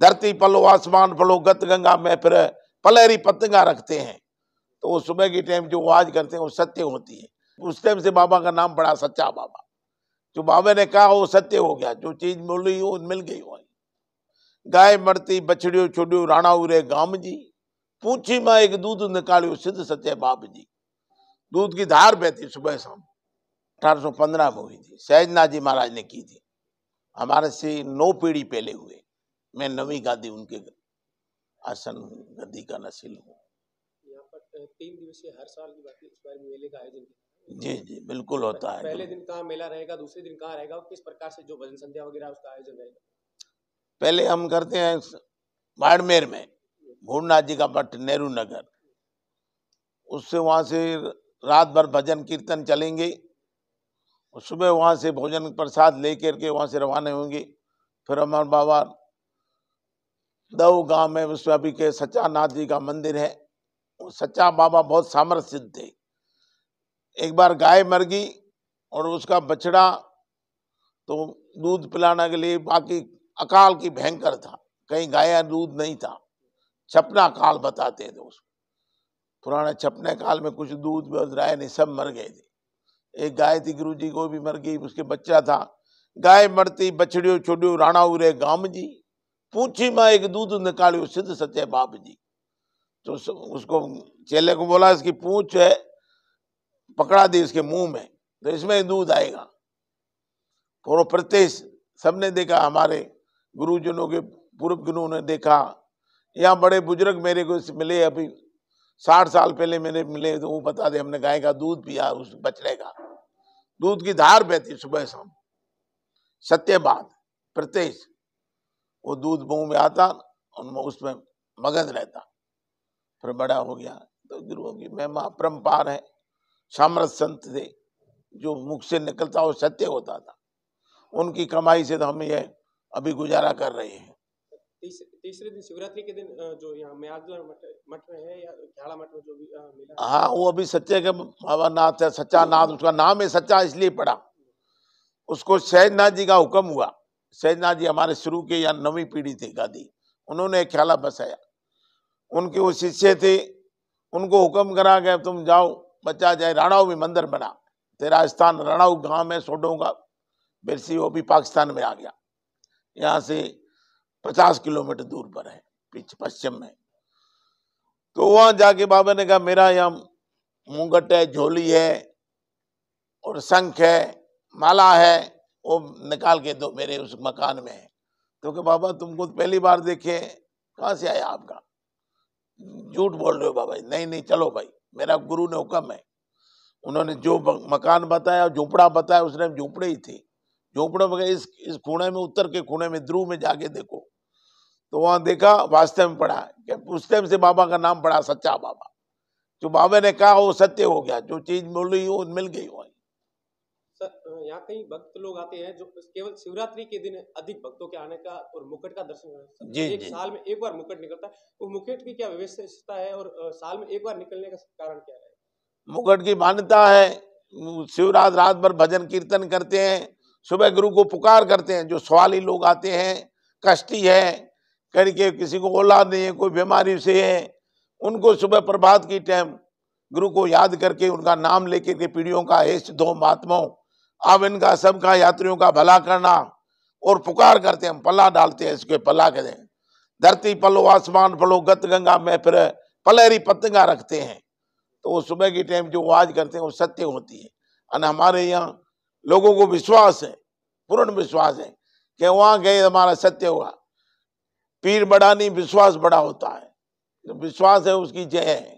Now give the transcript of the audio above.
धरती पलो आसमान पलो गत गंगा में फिर पलहरी पतंगा रखते हैं तो वो सुबह के टाइम जो आवाज करते हैं वो सत्य होती है उस टाइम से बाबा का नाम पड़ा सच्चा बाबा जो बाबा ने कहा वो सत्य हो गया जो चीज मिली वो मिल गई वही गाय मरती बछड़ियो छोड़ियो राणा उरे गाम जी पूछी माँ एक दूध निकालियो सिद्ध सत्य बाप जी दूध की धार बहती सुबह शाम अठारह सौ में हुई थी सहजनाथ जी महाराज ने की थी हमारे से नौ पीढ़ी पहले हुए मैं नवी गादी उनके आसन गद्दी का नसील हूँ जी जी बिल्कुल होता है पहले दिन कहाँ मेला रहेगा दूसरे दिन कहाँ रहेगा किस प्रकार से जो भजन संध्या वगैरह उसका आयोजन रहेगा पहले हम करते हैं बाड़मेर में भूडनाथ जी का मठ नेहरू नगर उससे वहाँ से रात भर भजन कीर्तन चलेंगे और सुबह वहाँ से भोजन प्रसाद लेकर के वहाँ से रवाना होंगे फिर हमारे बाबा दऊ गांव में अभी के नाथ जी का मंदिर है सच्चा बाबा बहुत सामर्थ्य थे एक बार गाय मर गई और उसका बछड़ा तो दूध पिलाने के लिए बाकी अकाल की भयंकर था कहीं गाय दूध नहीं था छपना काल बताते थे उसको पुराने छपने काल में कुछ दूध राय नहीं सब मर गए थे एक गाय थी गुरु जी को भी मर गई उसके बच्चा था गाय मरती बछड़ियों छोड़ियो राणा उरे गांव जी पूछी माँ एक दूध निकाली सिद्ध सत्य बाप जी तो उसको चेले को बोला इसकी पूछ है पकड़ा दी इसके मुंह में तो इसमें दूध आएगा पूर्व प्रत्यक्ष सबने देखा हमारे गुरुजनों के पूर्व गुरुओं ने देखा यहाँ बड़े बुजुर्ग मेरे को मिले अभी साठ साल पहले मेरे मिले तो वो बता दे हमने गाय का दूध पिया उस बचड़े का दूध की धार बहती सुबह शाम सत्य बात प्रत्येक वो दूध मुँह में आता उनमें उसमें मगध रहता फिर बड़ा हो गया तो गुरुओं की महिमा परम्पार है सामरस संत थे जो मुख से निकलता वो सत्य होता था उनकी कमाई से तो हम ये अभी गुजारा कर रहे हैं तीसरे दिन शिवरात्रि के दिन जो यहाँ मठ में है या मठ में जो भी मिला हाँ वो अभी सच्चे के बाबा नाथ है सच्चा नाथ उसका नाम है सच्चा इसलिए पड़ा उसको शैलनाथ जी का हुक्म हुआ सैदना जी हमारे शुरू के या नवी पीढ़ी थे गादी उन्होंने एक ख्याला बसाया उनके वो शिष्य थे उनको हुक्म करा गया तुम जाओ बच्चा जाए राणाऊ में मंदिर बना तेरा स्थान राणाऊ गांव में सोडों का बिरसी वो भी पाकिस्तान में आ गया यहाँ से पचास किलोमीटर दूर पर है पीछे पश्चिम में तो वहाँ जाके बाबा ने कहा मेरा यहाँ मुंगट है झोली है और शंख है माला है वो निकाल के दो मेरे उस मकान में तो बाबा तुमको तो पहली बार देखे कहाँ से आया आपका झूठ बोल रहे हो बाबा नहीं नहीं चलो भाई मेरा गुरु ने हुक्म है उन्होंने जो मकान बताया झोपड़ा बताया उसने झोपड़े ही थे झोपड़े में इस इस खूणे में उत्तर के खूणे में ध्रुव में जाके देखो तो वहाँ देखा वास्तव में पढ़ा क्या उस टाइम से बाबा का नाम पड़ा सच्चा बाबा जो बाबा ने कहा वो सत्य हो गया जो चीज़ मिल रही वो मिल गई वही यहाँ कई भक्त लोग आते हैं जो केवल शिवरात्रि के दिन अधिक भक्तों के आने का और मुकट का दर्शन जी, एक जी. साल में एक बार मुकट निकलता है वो मुकुट की क्या विशेषता है और साल में एक बार निकलने का कारण क्या है मुकट की मान्यता है शिवरात रात भर भजन कीर्तन करते हैं सुबह गुरु को पुकार करते हैं जो सवाली लोग आते हैं कष्टी है करके किसी को औलाद नहीं है कोई बीमारी से है उनको सुबह प्रभात की टाइम गुरु को याद करके उनका नाम लेकर के पीढ़ियों का हेष्ट धो महात्मा अब इनका सबका यात्रियों का भला करना और पुकार करते हम पल्ला डालते हैं इसके पल्ला कहते हैं धरती पलो आसमान पलो गत गंगा में फिर पलहरी पतंगा रखते हैं तो वो सुबह के टाइम जो आवाज करते हैं वो सत्य होती है और हमारे यहाँ लोगों को विश्वास है पूर्ण विश्वास है कि वहाँ गए हमारा सत्य हुआ पीर बड़ा नहीं विश्वास बड़ा होता है तो विश्वास है उसकी जय है